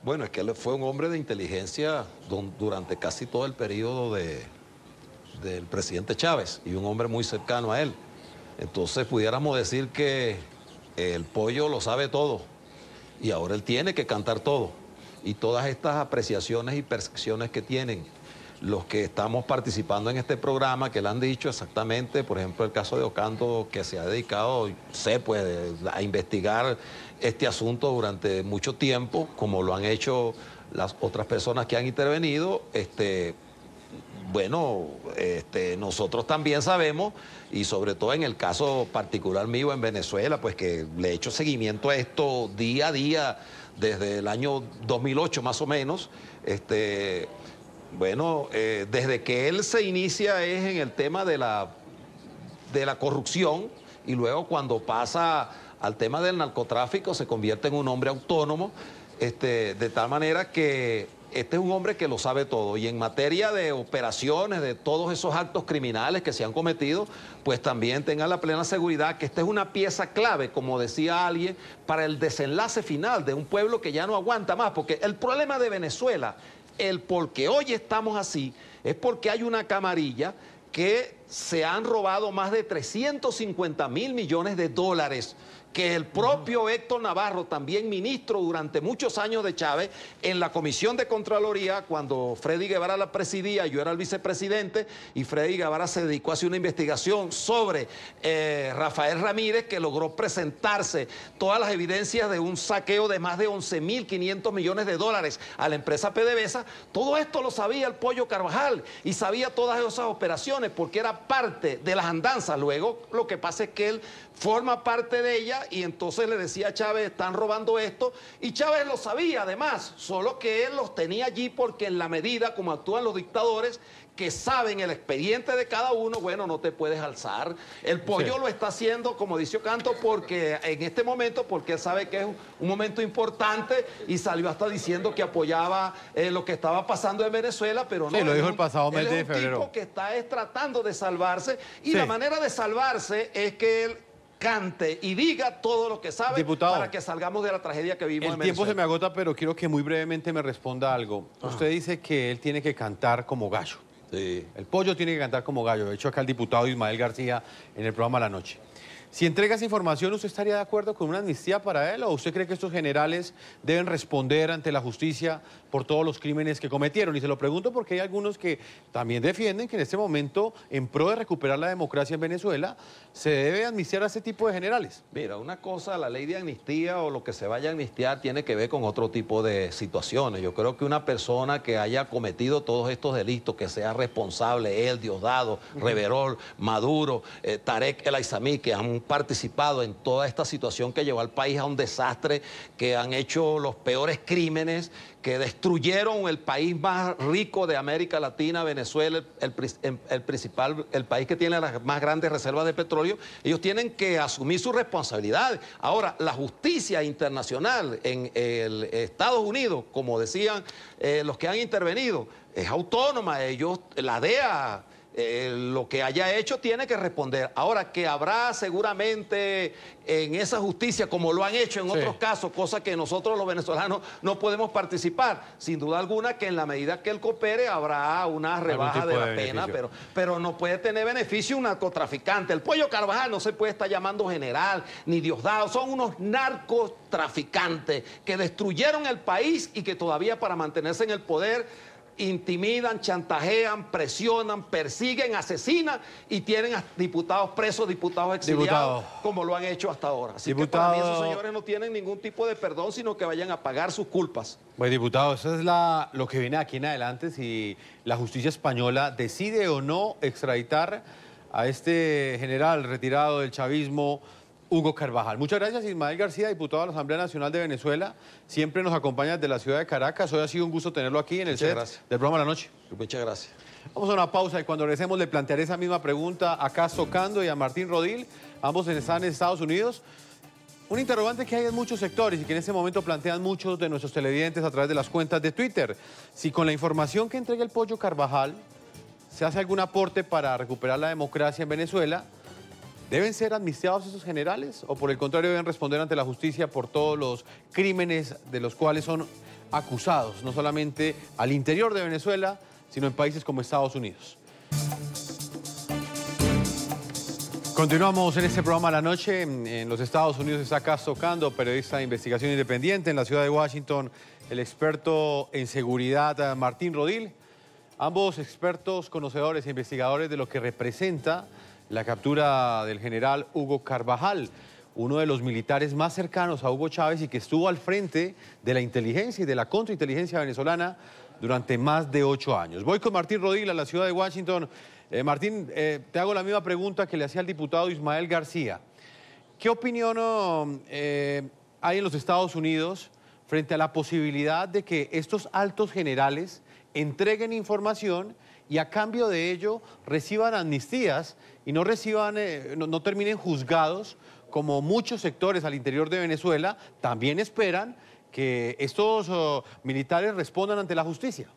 Bueno, es que él fue un hombre de inteligencia durante casi todo el periodo de, del presidente Chávez y un hombre muy cercano a él. Entonces pudiéramos decir que el pollo lo sabe todo y ahora él tiene que cantar todo. Y todas estas apreciaciones y percepciones que tienen los que estamos participando en este programa, que le han dicho exactamente, por ejemplo, el caso de Ocando, que se ha dedicado, sé pues, a investigar este asunto durante mucho tiempo, como lo han hecho las otras personas que han intervenido, este, bueno, este, nosotros también sabemos, y sobre todo en el caso particular mío en Venezuela, pues que le he hecho seguimiento a esto día a día desde el año 2008 más o menos, este, bueno, eh, desde que él se inicia es en el tema de la, de la corrupción y luego cuando pasa al tema del narcotráfico se convierte en un hombre autónomo, este, de tal manera que este es un hombre que lo sabe todo y en materia de operaciones, de todos esos actos criminales que se han cometido, pues también tenga la plena seguridad que esta es una pieza clave, como decía alguien, para el desenlace final de un pueblo que ya no aguanta más, porque el problema de Venezuela, el por qué hoy estamos así, es porque hay una camarilla que se han robado más de 350 mil millones de dólares que el propio Héctor Navarro, también ministro durante muchos años de Chávez, en la Comisión de Contraloría, cuando Freddy Guevara la presidía, yo era el vicepresidente, y Freddy Guevara se dedicó a hacer una investigación sobre eh, Rafael Ramírez, que logró presentarse todas las evidencias de un saqueo de más de 11.500 millones de dólares a la empresa PDVSA. Todo esto lo sabía el Pollo Carvajal y sabía todas esas operaciones porque era parte de las andanzas. Luego lo que pasa es que él forma parte de ella y entonces le decía a Chávez, están robando esto, y Chávez lo sabía además, solo que él los tenía allí porque en la medida como actúan los dictadores, que saben el expediente de cada uno, bueno, no te puedes alzar. El pollo lo está haciendo, como dice Canto, porque en este momento, porque sabe que es un momento importante y salió hasta diciendo que apoyaba eh, lo que estaba pasando en Venezuela, pero no. Sí, lo dijo el pasado mes de febrero. que está es, tratando de salvarse y la manera de salvarse es que él cante y diga todo lo que sabe para que salgamos de la tragedia que vivimos el tiempo se me agota, pero quiero que muy brevemente me responda algo. Usted dice que él tiene que cantar como gallo. Sí. El pollo tiene que cantar como gallo. De hecho, acá el diputado Ismael García en el programa La Noche. Si entrega esa información, ¿usted estaría de acuerdo con una amnistía para él o usted cree que estos generales deben responder ante la justicia por todos los crímenes que cometieron? Y se lo pregunto porque hay algunos que también defienden que en este momento, en pro de recuperar la democracia en Venezuela, se debe amnistiar a ese tipo de generales. Mira, una cosa, la ley de amnistía o lo que se vaya a amnistiar tiene que ver con otro tipo de situaciones. Yo creo que una persona que haya cometido todos estos delitos, que sea responsable, él, Diosdado, Reverol, Maduro, eh, Tarek El Aizamí, que han participado en toda esta situación que llevó al país a un desastre, que han hecho los peores crímenes, que destruyeron el país más rico de América Latina, Venezuela, el, em, principal, el país que tiene las más grandes reservas de petróleo, ellos tienen que asumir sus responsabilidades. Ahora, la justicia internacional en Estados Unidos, como decían eh, los que han intervenido, es autónoma, ellos, la DEA eh, lo que haya hecho tiene que responder. Ahora que habrá seguramente en esa justicia, como lo han hecho en otros casos, cosa que nosotros los venezolanos no podemos participar, sin duda alguna que en la medida que él coopere habrá una rebaja de, la pena, pero, pero no puede tener beneficio un narcotraficante. El pollo Carvajal no se puede estar llamando general ni Diosdado, son unos narcotraficantes que destruyeron el país y que todavía para mantenerse en el poder intimidan, chantajean, presionan, persiguen, asesinan y tienen a diputados presos, diputados exiliados, como lo han hecho hasta ahora. Así que para mí esos señores no tienen ningún tipo de perdón, sino que vayan a pagar sus culpas. Bueno, pues, diputado, eso es lo que viene aquí en adelante, si la justicia española decide o no extraditar a este general retirado del chavismo Hugo Carvajal. Muchas gracias, Ismael García, diputado de la Asamblea Nacional de Venezuela. Siempre nos acompaña desde la ciudad de Caracas. Hoy ha sido un gusto tenerlo aquí en el Muchas set gracias. del programa La Noche. Muchas gracias. Vamos a una pausa y cuando regresemos le plantearé esa misma pregunta a Caso Cando y a Martín Rodil. Ambos están en Estados Unidos. Un interrogante que hay en muchos sectores y que en este momento plantean muchos de nuestros televidentes a través de las cuentas de Twitter. Si con la información que entrega el Pollo Carvajal se hace algún aporte para recuperar la democracia en Venezuela ¿Deben ser amnistiados esos generales o por el contrario deben responder ante la justicia por todos los crímenes de los cuales son acusados, no solamente al interior de Venezuela, sino en países como Estados Unidos? Continuamos en este programa la noche. En los Estados Unidos está acá... Tocando, periodista de investigación independiente en la ciudad de Washington, el experto en seguridad eh, Martín Rodil. Ambos expertos, conocedores e investigadores de lo que representa la captura del general Hugo Carvajal, uno de los militares más cercanos a Hugo Chávez y que estuvo al frente de la inteligencia y de la contrainteligencia venezolana durante más de ocho años. Voy con Martín Rodríguez a la ciudad de Washington. Eh, Martín, eh, te hago la misma pregunta que le hacía al diputado Ismael García. ¿Qué opinión eh, hay en los Estados Unidos frente a la posibilidad de que estos altos generales entreguen información y a cambio de ello reciban amnistías y no reciban, eh, no, terminen juzgados como muchos sectores al interior de Venezuela también esperan que estos oh, militares respondan ante la justicia.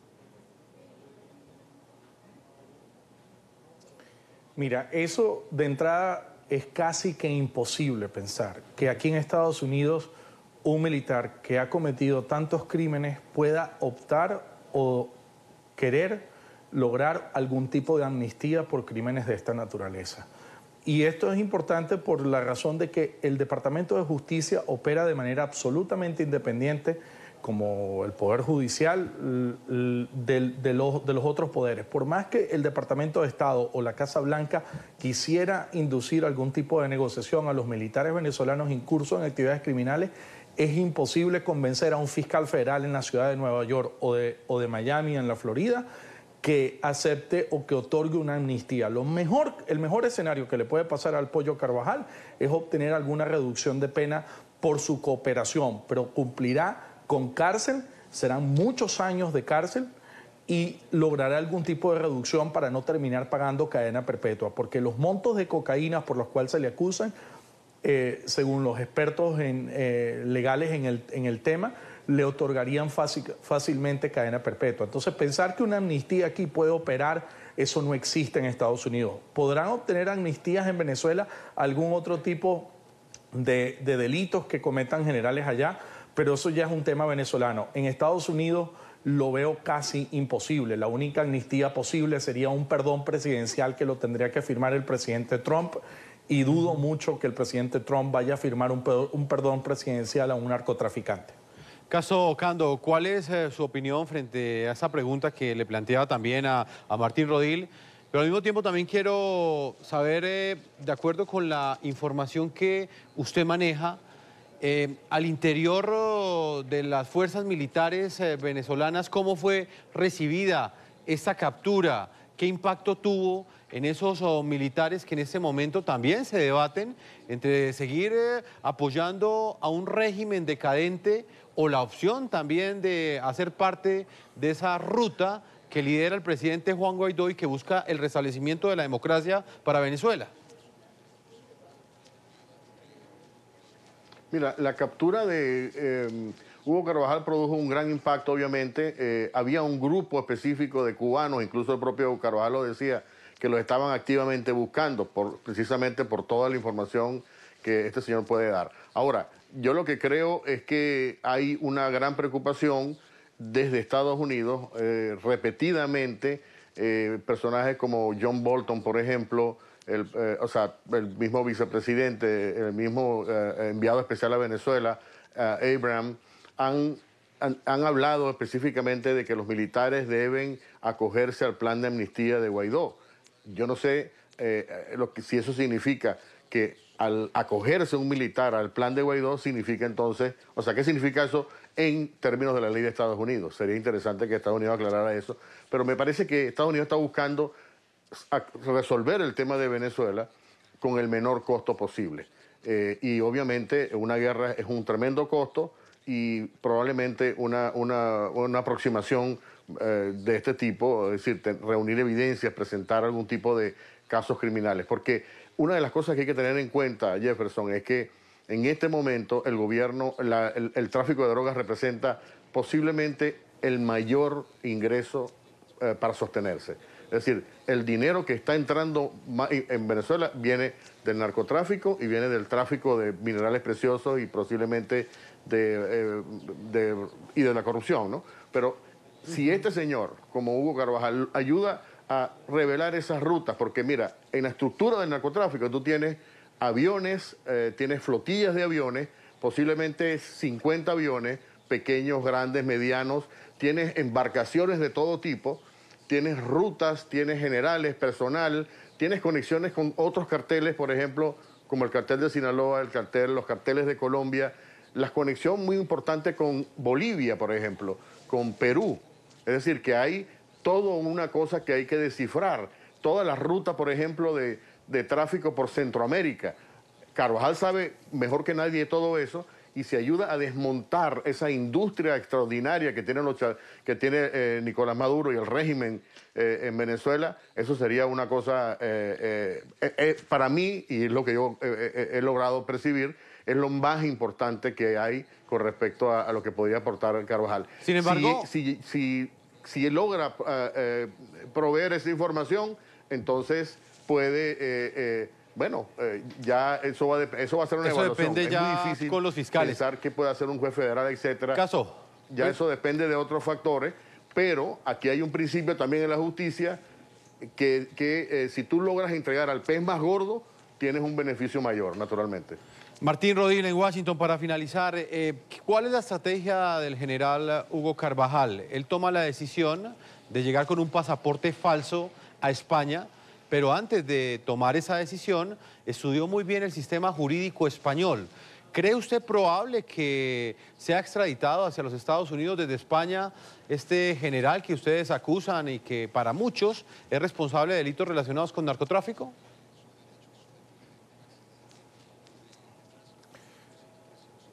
Mira, eso de entrada es casi que imposible pensar que aquí en Estados Unidos un militar que ha cometido tantos crímenes pueda optar o querer lograr algún tipo de amnistía por crímenes de esta naturaleza. Y esto es importante por la razón de que el Departamento de Justicia opera de manera absolutamente independiente como el Poder Judicial de, los, otros poderes. Por más que el Departamento de Estado o la Casa Blanca quisiera inducir algún tipo de negociación a los militares venezolanos incursos en actividades criminales, es imposible convencer a un fiscal federal en la ciudad de Nueva York o de Miami en la Florida que acepte o que otorgue una amnistía. Lo mejor, el mejor escenario que le puede pasar al Pollo Carvajal es obtener alguna reducción de pena por su cooperación, pero cumplirá con cárcel, serán muchos años de cárcel y logrará algún tipo de reducción para no terminar pagando cadena perpetua, porque los montos de cocaína por los cuales se le acusan, eh, según los expertos en, eh, legales en el, en el tema, le otorgarían fácilmente cadena perpetua. Entonces, pensar que una amnistía aquí puede operar, eso no existe en Estados Unidos. ¿Podrán obtener amnistías en Venezuela algún otro tipo de, delitos que cometan generales allá? Pero eso ya es un tema venezolano. En Estados Unidos lo veo casi imposible. La única amnistía posible sería un perdón presidencial que lo tendría que firmar el presidente Trump y dudo mucho que el presidente Trump vaya a firmar un perdón presidencial a un narcotraficante. Caso Cando, ¿cuál es eh, su opinión frente a esa pregunta que le planteaba también a, Martín Rodil? Pero al mismo tiempo también quiero saber, eh, de acuerdo con la información que usted maneja, eh, al interior de las fuerzas militares venezolanas, ¿cómo fue recibida esta captura? ¿Qué impacto tuvo en esos oh, militares que en este momento también se debaten entre seguir apoyando a un régimen decadente o la opción también de hacer parte de esa ruta que lidera el presidente Juan Guaidó y que busca el restablecimiento de la democracia para Venezuela? Mira, la captura de em, Hugo Carvajal produjo un gran impacto, obviamente. Eh, había un grupo específico de cubanos, incluso el propio Carvajal lo decía, que lo estaban activamente buscando, por, precisamente por toda la información que este señor puede dar. Ahora, yo lo que creo es que hay una gran preocupación desde Estados Unidos, eh, repetidamente, eh, personajes como John Bolton, por ejemplo, el, eh, o sea, el mismo vicepresidente, el mismo enviado especial a Venezuela, Abraham, han, han, hablado específicamente de que los militares deben acogerse al plan de amnistía de Guaidó. Yo no sé lo que, si eso significa que al acogerse un militar al plan de Guaidó significa entonces, o sea, ¿qué significa eso en términos de la ley de Estados Unidos? Sería interesante que Estados Unidos aclarara eso, pero me parece que Estados Unidos está buscando resolver el tema de Venezuela con el menor costo posible. Eh, y obviamente una guerra es un tremendo costo y probablemente una, una, una aproximación eh, de este tipo, es decir, reunir evidencias, presentar algún tipo de casos criminales. Porque una de las cosas que hay que tener en cuenta, Jefferson, es que en este momento el gobierno, el, tráfico de drogas representa posiblemente el mayor ingreso eh, para sostenerse. Es decir, el dinero que está entrando en Venezuela viene del narcotráfico y viene del tráfico de minerales preciosos y posiblemente de, eh, de, y de la corrupción, ¿no? Pero si este señor, como Hugo Carvajal, ayuda a revelar esas rutas, porque mira, en la estructura del narcotráfico tú tienes aviones, eh, tienes flotillas de aviones, posiblemente 50 aviones, pequeños, grandes, medianos, tienes embarcaciones de todo tipo, tienes rutas, tienes generales, personal, tienes conexiones con otros carteles, por ejemplo, como el cartel de Sinaloa, el cartel, los carteles de Colombia, las conexión muy importantes con Bolivia, por ejemplo, con Perú, es decir, que hay toda una cosa que hay que descifrar. Toda la ruta, por ejemplo, de, tráfico por Centroamérica. Carvajal sabe mejor que nadie todo eso y se ayuda a desmontar esa industria extraordinaria que tiene, eh, Nicolás Maduro y el régimen eh, en Venezuela, eso sería una cosa, eh, para mí, y es lo que yo he logrado percibir, es lo más importante que hay con respecto a, lo que podría aportar Carvajal. Sin embargo, si, si, logra eh, eh, proveer esa información, entonces puede... Eh, bueno, ya eso va, eso a ser una muy difícil con los fiscales. Pensar qué puede hacer un juez federal, etcétera. Caso. Ya eso depende de otros factores, pero aquí hay un principio también en la justicia que, si tú logras entregar al pez más gordo, tienes un beneficio mayor, naturalmente. Martín Rodríguez, en Washington, para finalizar, eh, ¿cuál es la estrategia del general Hugo Carvajal? Él toma la decisión de llegar con un pasaporte falso a España, pero antes de tomar esa decisión estudió muy bien el sistema jurídico español. ¿Cree usted probable que sea extraditado hacia los Estados Unidos desde España este general que ustedes acusan y que para muchos es responsable de delitos relacionados con narcotráfico?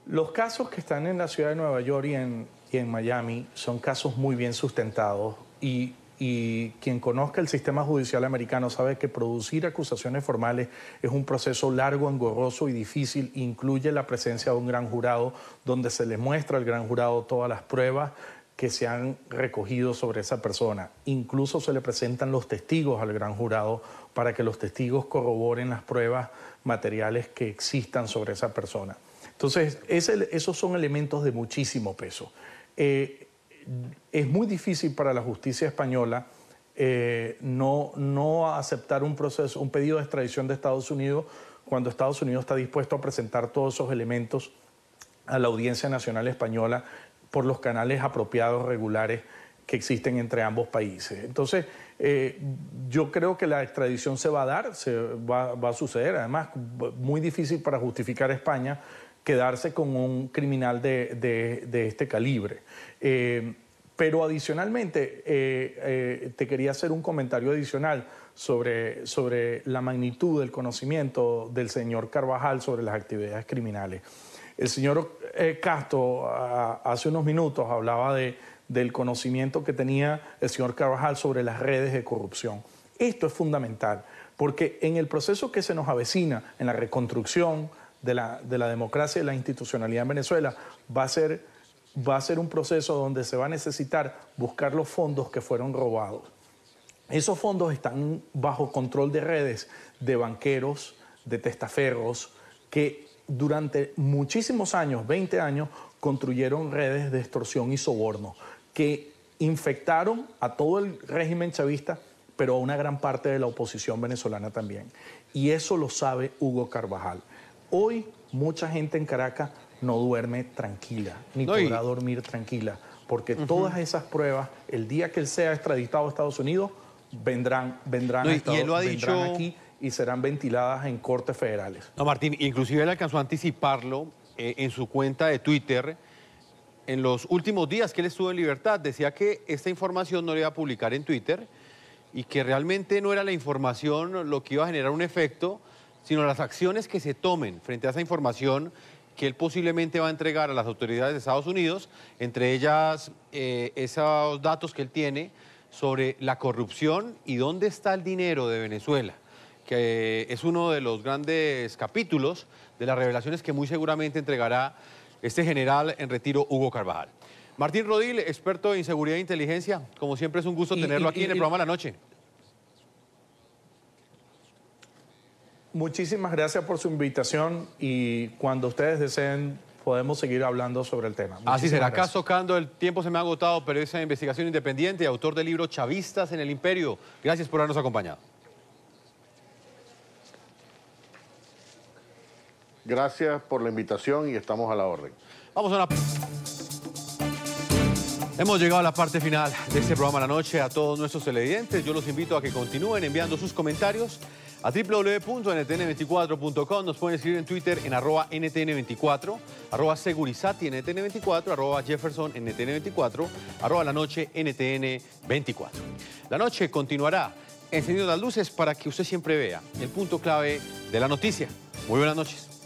Los casos que están en la ciudad de Nueva York y en, Miami son casos muy bien sustentados y y quien conozca el sistema judicial americano sabe que producir acusaciones formales es un proceso largo, engorroso y difícil. Incluye la presencia de un gran jurado donde se le muestra al gran jurado todas las pruebas que se han recogido sobre esa persona. Incluso se le presentan los testigos al gran jurado para que los testigos corroboren las pruebas materiales que existan sobre esa persona. Entonces, esos son elementos de muchísimo peso. Eh, es muy difícil para la justicia española eh, no, no aceptar un proceso, un pedido de extradición de Estados Unidos cuando Estados Unidos está dispuesto a presentar todos esos elementos a la Audiencia Nacional Española por los canales apropiados, regulares que existen entre ambos países. Entonces, eh, yo creo que la extradición se va a dar, se va, va a suceder. Además, muy difícil para justificar España quedarse con un criminal de, este calibre. Eh, pero adicionalmente, eh, eh, te quería hacer un comentario adicional sobre, sobre la magnitud del conocimiento del señor Carvajal sobre las actividades criminales. El señor Castro hace unos minutos hablaba de, del conocimiento que tenía el señor Carvajal sobre las redes de corrupción. Esto es fundamental, porque en el proceso que se nos avecina, en la reconstrucción de la, democracia y la institucionalidad en Venezuela va a ser va a ser un proceso donde se va a necesitar buscar los fondos que fueron robados. Esos fondos están bajo control de redes de banqueros, de testaferros, que durante muchísimos años, 20 años, construyeron redes de extorsión y soborno, que infectaron a todo el régimen chavista, pero a una gran parte de la oposición venezolana también. Y eso lo sabe Hugo Carvajal. Hoy mucha gente en Caracas no duerme tranquila, ni podrá dormir tranquila, porque todas esas pruebas, el día que él sea extraditado a Estados Unidos, vendrán, vendrán, lo ha dicho... aquí y serán ventiladas en cortes federales. No, Martín, inclusive él alcanzó a anticiparlo eh, en su cuenta de Twitter. En los últimos días que él estuvo en libertad, decía que esta información no la iba a publicar en Twitter y que realmente no era la información lo que iba a generar un efecto, sino las acciones que se tomen frente a esa información que él posiblemente va a entregar a las autoridades de Estados Unidos, entre ellas eh, esos datos que él tiene sobre la corrupción y dónde está el dinero de Venezuela, que es uno de los grandes capítulos de las revelaciones que muy seguramente entregará este general en retiro Hugo Carvajal. Martín Rodil, experto en seguridad e inteligencia, como siempre es un gusto tenerlo aquí en el programa La Noche. Muchísimas gracias por su invitación y cuando ustedes deseen podemos seguir hablando sobre el tema. Así será. Acá socando el tiempo se me ha agotado, pero de investigación independiente, y autor del libro Chavistas en el Imperio. Gracias por habernos acompañado. Gracias por la invitación y estamos a la orden. Vamos a una... Hemos llegado a la parte final de este programa de la noche. A todos nuestros televidentes, yo los invito a que continúen enviando sus comentarios a www.ntn24.com. Nos pueden escribir en Twitter en arroba ntn24, arroba segurizati ntn24, arroba jefferson ntn24, arroba la noche ntn24. La noche continuará encendiendo las luces para que usted siempre vea el punto clave de la noticia. Muy buenas noches.